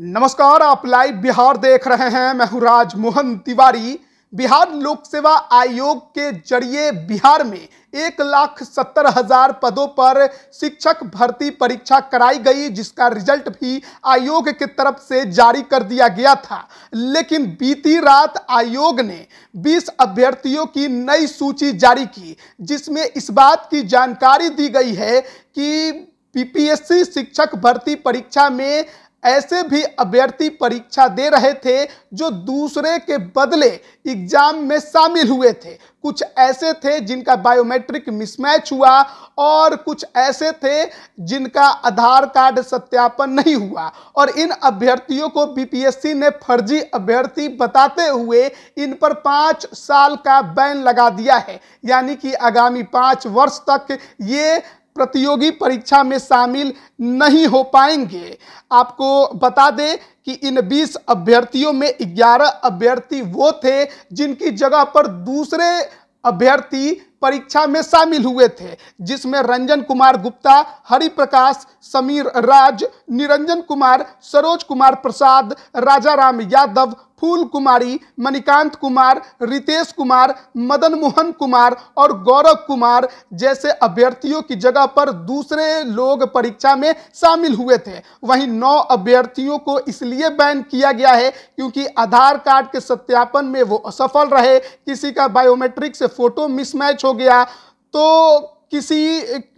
नमस्कार आप लाइव बिहार देख रहे हैं मैं हूं राजमोहन तिवारी बिहार लोक सेवा आयोग के जरिए बिहार में एक लाख सत्तर हजार पदों पर शिक्षक भर्ती परीक्षा कराई गई जिसका रिजल्ट भी आयोग की तरफ से जारी कर दिया गया था लेकिन बीती रात आयोग ने 20 अभ्यर्थियों की नई सूची जारी की जिसमें इस बात की जानकारी दी गई है कि पीपीएससी शिक्षक भर्ती परीक्षा में ऐसे भी अभ्यर्थी परीक्षा दे रहे थे जो दूसरे के बदले एग्जाम में शामिल हुए थे कुछ ऐसे थे जिनका बायोमेट्रिक मिसमैच हुआ और कुछ ऐसे थे जिनका आधार कार्ड सत्यापन नहीं हुआ और इन अभ्यर्थियों को बीपीएससी ने फर्जी अभ्यर्थी बताते हुए इन पर पाँच साल का बैन लगा दिया है यानी कि आगामी पाँच वर्ष तक ये प्रतियोगी परीक्षा में शामिल नहीं हो पाएंगे आपको बता दें कि इन 20 अभ्यर्थियों में 11 अभ्यर्थी वो थे जिनकी जगह पर दूसरे अभ्यर्थी परीक्षा में शामिल हुए थे जिसमें रंजन कुमार गुप्ता हरिप्रकाश समीर राज निरंजन कुमार सरोज कुमार प्रसाद राजा राम यादव फूल कुमारी मणिकांत कुमार रितेश कुमार मदन मोहन कुमार और गौरव कुमार जैसे अभ्यर्थियों की जगह पर दूसरे लोग परीक्षा में शामिल हुए थे वहीं नौ अभ्यर्थियों को इसलिए बैन किया गया है क्योंकि आधार कार्ड के सत्यापन में वो असफल रहे किसी का बायोमेट्रिक से फोटो मिसमैच हो गया तो किसी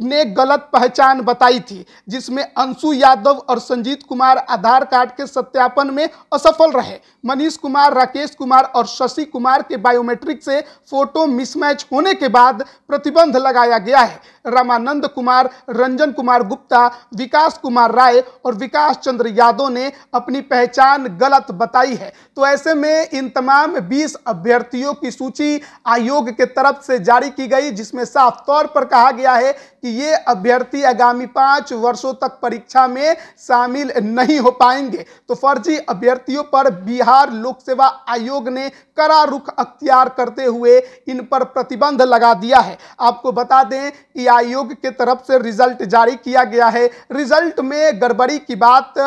ने गलत पहचान बताई थी जिसमें अंशु यादव और संजीत कुमार आधार कार्ड के सत्यापन में असफल रहे मनीष कुमार राकेश कुमार और शशि कुमार के बायोमेट्रिक से फोटो मिसमैच होने के बाद प्रतिबंध लगाया गया है रामानंद कुमार रंजन कुमार गुप्ता विकास कुमार राय और विकास चंद्र यादव ने अपनी पहचान गलत बताई है तो ऐसे में इन तमाम बीस अभ्यर्थियों की सूची आयोग के तरफ से जारी की गई जिसमें साफ तौर पर कहा कहा गया है कि ये अभ्यर्थी आगामी पाँच वर्षों तक परीक्षा में शामिल नहीं हो पाएंगे तो फर्जी अभ्यर्थियों पर बिहार लोक सेवा आयोग ने कड़ा रुख अख्तियार करते हुए इन पर प्रतिबंध लगा दिया है आपको बता दें कि आयोग के तरफ से रिजल्ट जारी किया गया है रिजल्ट में गड़बड़ी की बात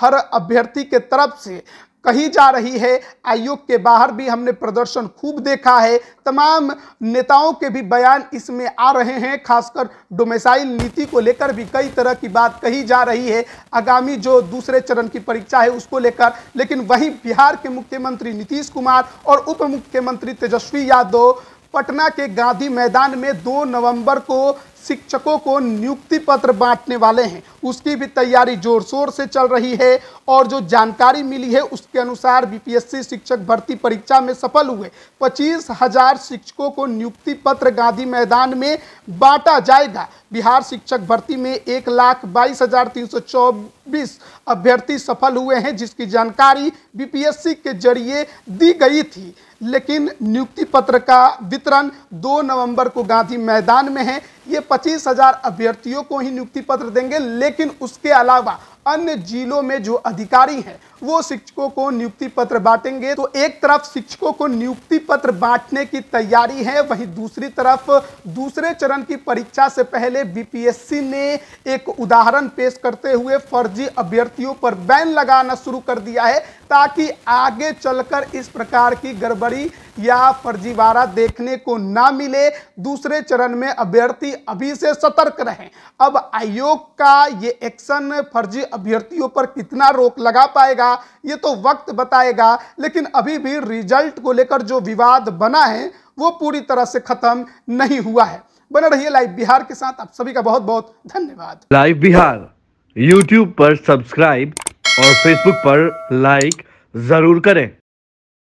हर अभ्यर्थी के तरफ से कही जा रही है आयोग के बाहर भी हमने प्रदर्शन खूब देखा है तमाम नेताओं के भी बयान इसमें आ रहे हैं खासकर डोमेसाइल नीति को लेकर भी कई तरह की बात कही जा रही है आगामी जो दूसरे चरण की परीक्षा है उसको लेकर लेकिन वहीं बिहार के मुख्यमंत्री नीतीश कुमार और उप मुख्यमंत्री तेजस्वी यादव पटना के गांधी मैदान में 2 नवंबर को शिक्षकों को नियुक्ति पत्र बांटने वाले हैं उसकी भी तैयारी जोर शोर से चल रही है और जो जानकारी मिली है उसके अनुसार बीपीएससी शिक्षक भर्ती परीक्षा में सफल हुए पच्चीस हजार शिक्षकों को नियुक्ति पत्र गांधी मैदान में बांटा जाएगा बिहार शिक्षक भर्ती में एक लाख बाईस हजार तीन सौ चौबीस अभ्यर्थी सफल हुए हैं जिसकी जानकारी बीपीएससी के जरिए दी गई थी लेकिन नियुक्ति पत्र का वितरण 2 नवंबर को गांधी मैदान में है ये पच्चीस हजार अभ्यर्थियों को ही नियुक्ति पत्र देंगे लेकिन लेकिन उसके अलावा अन्य जिलों में जो अधिकारी हैं वो शिक्षकों को नियुक्ति पत्र बांटेंगे तो एक तरफ शिक्षकों को नियुक्ति पत्र बांटने की तैयारी है वहीं दूसरी तरफ दूसरे चरण की परीक्षा से पहले बीपीएससी ने एक उदाहरण पेश करते हुए फर्जी अभ्यर्थियों पर बैन लगाना शुरू कर दिया है ताकि आगे चलकर इस प्रकार की गड़बड़ी या फर्जीवाड़ा देखने को ना मिले दूसरे चरण में अभ्यर्थी अभी से सतर्क रहें अब आयोग का ये एक्शन फर्जी अभ्यर्थियों पर कितना रोक लगा पाएगा ये तो वक्त बताएगा लेकिन अभी भी रिजल्ट को लेकर जो विवाद बना है वो पूरी तरह से खत्म नहीं हुआ है बने रहिए लाइव बिहार के साथ आप सभी का बहुत बहुत धन्यवाद लाइव बिहार यूट्यूब पर सब्सक्राइब और फेसबुक पर लाइक जरूर करें